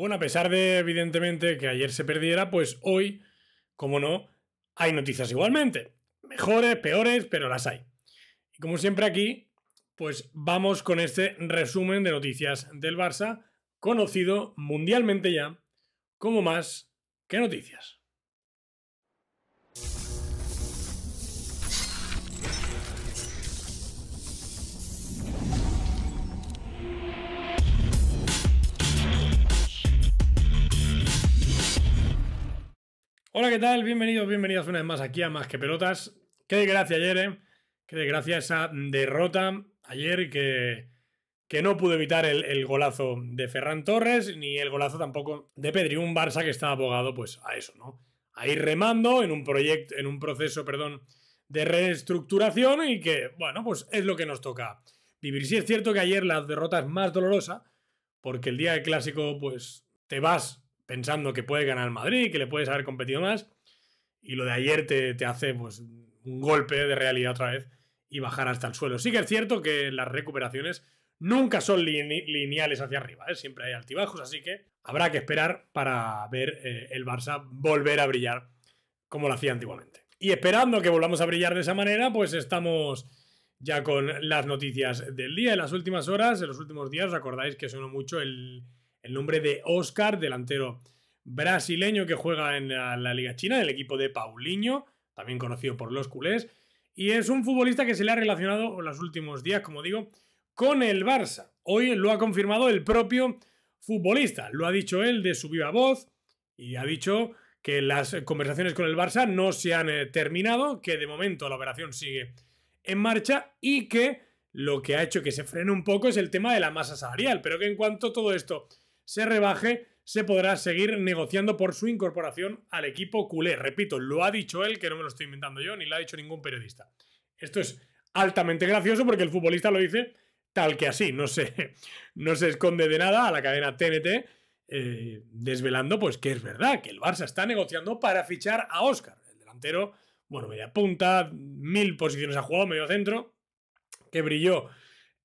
Bueno, a pesar de, evidentemente, que ayer se perdiera, pues hoy, como no, hay noticias igualmente. Mejores, peores, pero las hay. Y como siempre aquí, pues vamos con este resumen de noticias del Barça, conocido mundialmente ya como más que noticias. Hola, ¿qué tal? Bienvenidos, bienvenidas una vez más aquí a Más que Pelotas. Qué desgracia ayer, ¿eh? Qué desgracia esa derrota ayer que, que no pudo evitar el, golazo de Ferran Torres ni el golazo tampoco de Pedri, un Barça que está abogado pues a eso, ¿no? A remando en un, proyecto, en un proceso, perdón, de reestructuración y que, bueno, pues es lo que nos toca vivir. Sí es cierto que ayer la derrota es más dolorosa porque el día del clásico pues te vas pensando que puede ganar el Madrid, que le puedes haber competido más, y lo de ayer te, te hace pues, un golpe de realidad otra vez y bajar hasta el suelo. Sí que es cierto que las recuperaciones nunca son lineales hacia arriba, ¿eh? siempre hay altibajos, así que habrá que esperar para ver eh, el Barça volver a brillar como lo hacía antiguamente. Y esperando que volvamos a brillar de esa manera, pues estamos ya con las noticias del día, En las últimas horas, en los últimos días, os acordáis que sonó mucho el el nombre de Oscar, delantero brasileño que juega en la, Liga China, del equipo de Paulinho, también conocido por los culés. Y es un futbolista que se le ha relacionado en los últimos días, como digo, con el Barça. Hoy lo ha confirmado el propio futbolista. Lo ha dicho él de su viva voz y ha dicho que las conversaciones con el Barça no se han eh, terminado, que de momento la operación sigue en marcha y que lo que ha hecho que se frene un poco es el tema de la masa salarial, pero que en cuanto todo esto se rebaje, se podrá seguir negociando por su incorporación al equipo culé. Repito, lo ha dicho él, que no me lo estoy inventando yo, ni lo ha dicho ningún periodista. Esto es altamente gracioso porque el futbolista lo dice tal que así, no se, no se esconde de nada a la cadena TNT, eh, desvelando pues que es verdad, que el Barça está negociando para fichar a Oscar, el delantero, bueno, media punta, mil posiciones ha jugado, medio centro, que brilló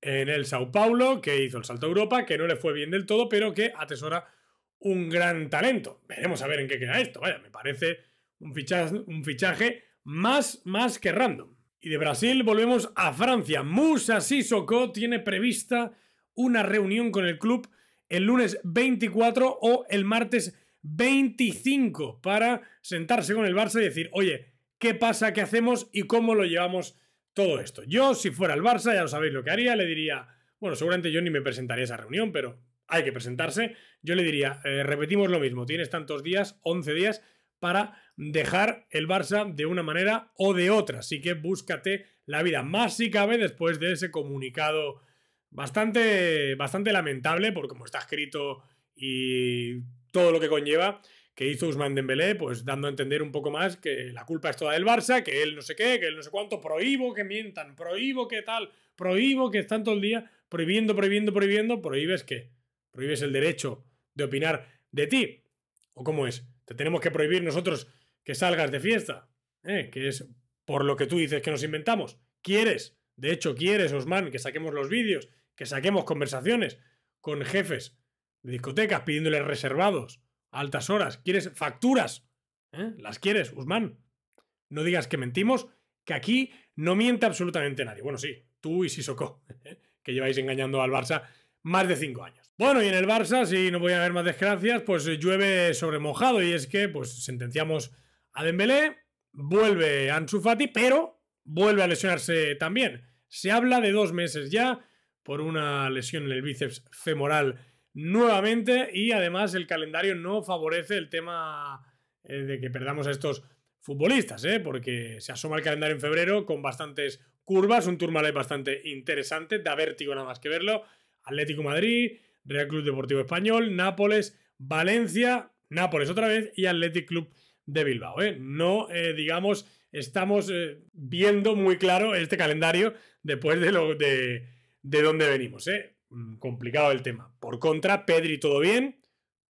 en el Sao Paulo, que hizo el salto a Europa, que no le fue bien del todo, pero que atesora un gran talento. Veremos a ver en qué queda esto. Vaya, me parece un fichaje, un fichaje más, más que random. Y de Brasil volvemos a Francia. Musa Sissoko tiene prevista una reunión con el club el lunes 24 o el martes 25 para sentarse con el Barça y decir, oye, ¿qué pasa? ¿Qué hacemos? ¿Y cómo lo llevamos todo esto. Yo, si fuera el Barça, ya lo sabéis lo que haría, le diría, bueno, seguramente yo ni me presentaría a esa reunión, pero hay que presentarse, yo le diría, eh, repetimos lo mismo, tienes tantos días, 11 días, para dejar el Barça de una manera o de otra, así que búscate la vida, más si cabe después de ese comunicado bastante, bastante lamentable por cómo está escrito y todo lo que conlleva que hizo Usman Dembélé, pues dando a entender un poco más que la culpa es toda del Barça, que él no sé qué, que él no sé cuánto, prohíbo que mientan, prohíbo que tal, prohíbo que están todo el día prohibiendo, prohibiendo, prohibiendo, prohíbes qué? Prohíbes el derecho de opinar de ti. ¿O cómo es? Te tenemos que prohibir nosotros que salgas de fiesta, ¿Eh? que es por lo que tú dices que nos inventamos. ¿Quieres? De hecho, quieres, Osman, que saquemos los vídeos, que saquemos conversaciones con jefes de discotecas pidiéndoles reservados altas horas. ¿Quieres facturas? ¿Eh? ¿Las quieres, Guzmán? No digas que mentimos, que aquí no miente absolutamente nadie. Bueno, sí, tú y Sissoko, ¿eh? que lleváis engañando al Barça más de cinco años. Bueno, y en el Barça, si no voy a ver más desgracias, pues llueve sobre mojado y es que pues sentenciamos a Dembélé, vuelve Ansu Fati, pero vuelve a lesionarse también. Se habla de dos meses ya por una lesión en el bíceps femoral nuevamente y además el calendario no favorece el tema eh, de que perdamos a estos futbolistas, ¿eh? porque se asoma el calendario en febrero con bastantes curvas, un turno bastante interesante, da vértigo nada más que verlo, Atlético Madrid, Real Club Deportivo Español, Nápoles, Valencia, Nápoles otra vez y Athletic Club de Bilbao. ¿eh? No, digamos, estamos viendo muy claro este calendario después de, lo, de dónde venimos. ¿eh? Mm, complicado el tema. Por contra, Pedri todo bien,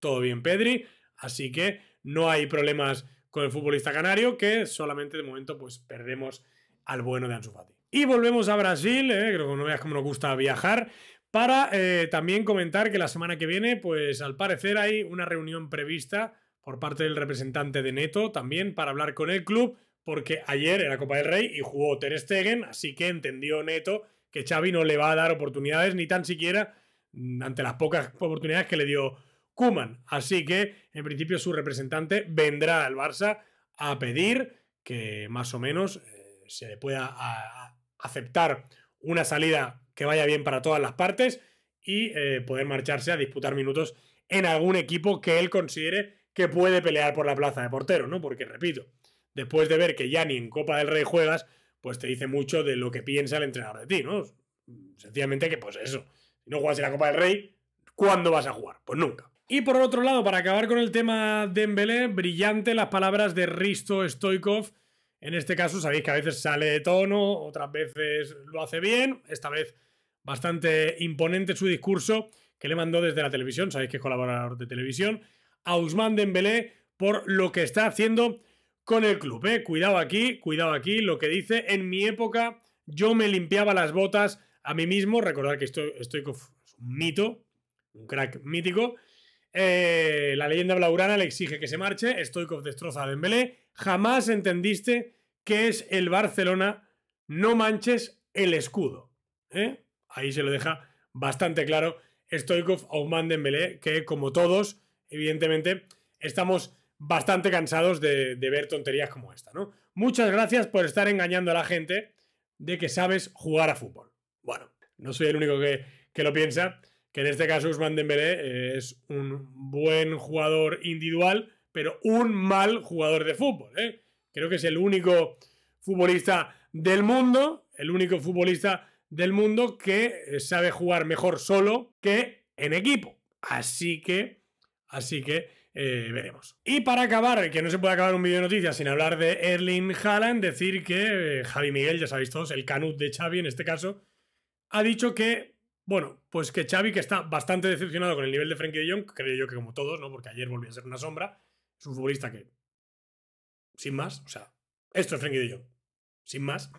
todo bien Pedri, así que no hay problemas con el futbolista canario que solamente de momento pues perdemos al bueno de Ansu Fati. Y volvemos a Brasil, creo eh, que no veas cómo nos gusta viajar, para eh, también comentar que la semana que viene pues al parecer hay una reunión prevista por parte del representante de Neto también para hablar con el club porque ayer era Copa del Rey y jugó Ter Stegen, así que entendió Neto que Xavi no le va a dar oportunidades ni tan siquiera mm, ante las pocas oportunidades que le dio Kuman. Así que, en principio, su representante vendrá al Barça a pedir que más o menos eh, se le pueda aceptar una salida que vaya bien para todas las partes y eh, poder marcharse a disputar minutos en algún equipo que él considere que puede pelear por la plaza de portero, ¿no? Porque, repito, después de ver que ya ni en Copa del Rey juegas, pues te dice mucho de lo que piensa el entrenador de ti, ¿no? Sencillamente que pues eso, si no juegas en la Copa del Rey, ¿cuándo vas a jugar? Pues nunca. Y por otro lado, para acabar con el tema de Dembélé, brillante las palabras de Risto Stoikov. En este caso, sabéis que a veces sale de tono, otras veces lo hace bien, esta vez bastante imponente su discurso que le mandó desde la televisión, sabéis que es colaborador de televisión, a Ousmane Dembélé por lo que está haciendo con el club. Eh. Cuidado aquí, cuidado aquí, lo que dice, en mi época yo me limpiaba las botas a mí mismo, recordar que esto, estoy un mito, un crack mítico. Eh, la leyenda blaurana le exige que se marche, Stoikov destroza a Dembélé, jamás entendiste que es el Barcelona, no manches el escudo. Eh. Ahí se lo deja bastante claro Stoikov a de Dembélé, que como todos, evidentemente, estamos bastante cansados de, ver tonterías como esta, ¿no? Muchas gracias por estar engañando a la gente de que sabes jugar a fútbol. Bueno, no soy el único que, lo piensa, que en este caso Usman Dembélé eh, es un buen jugador individual, pero un mal jugador de fútbol, ¿eh? Creo que es el único futbolista del mundo, el único futbolista del mundo que eh, sabe jugar mejor solo que en equipo. Así que, así que eh, veremos. Y para acabar, que no se puede acabar un vídeo de noticias sin hablar de Erling Haaland, decir que eh, Javi Miguel, ya sabéis todos, el canut de Xavi en este caso, ha dicho que, bueno, pues que Xavi, que está bastante decepcionado con el nivel de Frenkie de Jong, creo yo que como todos, ¿no? Porque ayer volvió a ser una sombra, es un futbolista que, sin más, o sea, esto es Frenkie de Jong, sin más.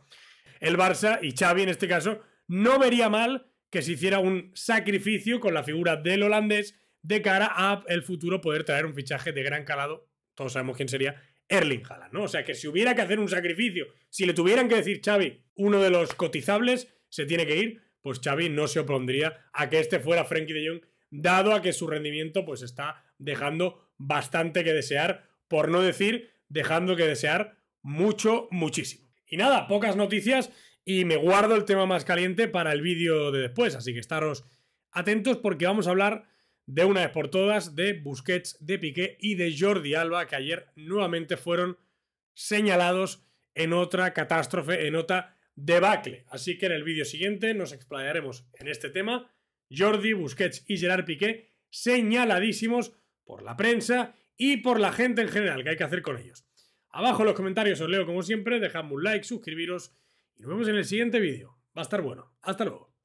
El Barça y Xavi en este caso, no vería mal que se hiciera un sacrificio con la figura del holandés de cara a el futuro poder traer un fichaje de gran calado, todos sabemos quién sería, Erling Haaland, ¿no? O sea, que si hubiera que hacer un sacrificio, si le tuvieran que decir Xavi, uno de los cotizables se tiene que ir, pues Xavi no se opondría a que este fuera Frenkie de Jong, dado a que su rendimiento pues está dejando bastante que desear, por no decir dejando que desear mucho, muchísimo. Y nada, pocas noticias y me guardo el tema más caliente para el vídeo de después, así que estaros atentos porque vamos a hablar de una vez por todas de Busquets, de Piqué y de Jordi Alba, que ayer nuevamente fueron señalados en otra catástrofe, en otra debacle. Así que en el vídeo siguiente nos explayaremos en este tema. Jordi, Busquets y Gerard Piqué señaladísimos por la prensa y por la gente en general, que hay que hacer con ellos. Abajo en los comentarios os leo como siempre, dejadme un like, suscribiros y nos vemos en el siguiente vídeo. Va a estar bueno. Hasta luego.